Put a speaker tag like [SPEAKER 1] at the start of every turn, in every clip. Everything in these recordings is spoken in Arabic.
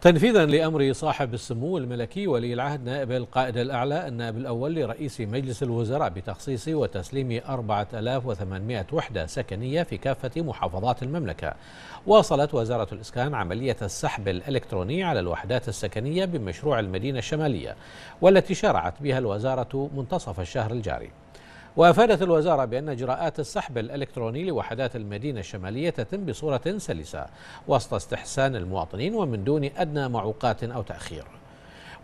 [SPEAKER 1] تنفيذا لأمر صاحب السمو الملكي ولي العهد نائب القائد الأعلى النائب الأول لرئيس مجلس الوزراء بتخصيص وتسليم 4800 وحدة سكنية في كافة محافظات المملكة واصلت وزارة الإسكان عملية السحب الإلكتروني على الوحدات السكنية بمشروع المدينة الشمالية والتي شرعت بها الوزارة منتصف الشهر الجاري وأفادت الوزارة بأن إجراءات السحب الإلكتروني لوحدات المدينة الشمالية تتم بصورة سلسة وسط استحسان المواطنين ومن دون أدنى معوقات أو تأخير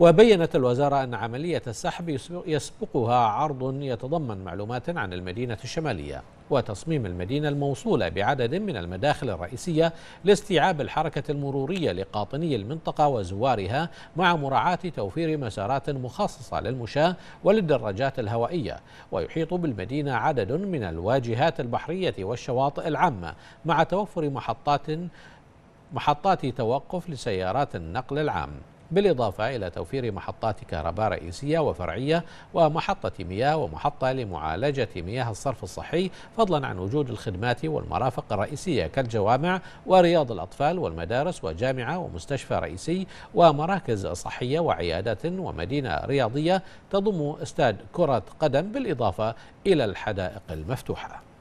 [SPEAKER 1] وبينت الوزارة أن عملية السحب يسبقها عرض يتضمن معلومات عن المدينة الشمالية وتصميم المدينة الموصولة بعدد من المداخل الرئيسية لاستيعاب الحركة المرورية لقاطني المنطقة وزوارها مع مراعاة توفير مسارات مخصصة للمشاة وللدراجات الهوائية ويحيط بالمدينة عدد من الواجهات البحرية والشواطئ العامة مع توفر محطات محطات توقف لسيارات النقل العام بالإضافة إلى توفير محطات كهرباء رئيسية وفرعية ومحطة مياه ومحطة لمعالجة مياه الصرف الصحي فضلا عن وجود الخدمات والمرافق الرئيسية كالجوامع ورياض الأطفال والمدارس وجامعة ومستشفى رئيسي ومراكز صحية وعيادات ومدينة رياضية تضم استاد كرة قدم بالإضافة إلى الحدائق المفتوحة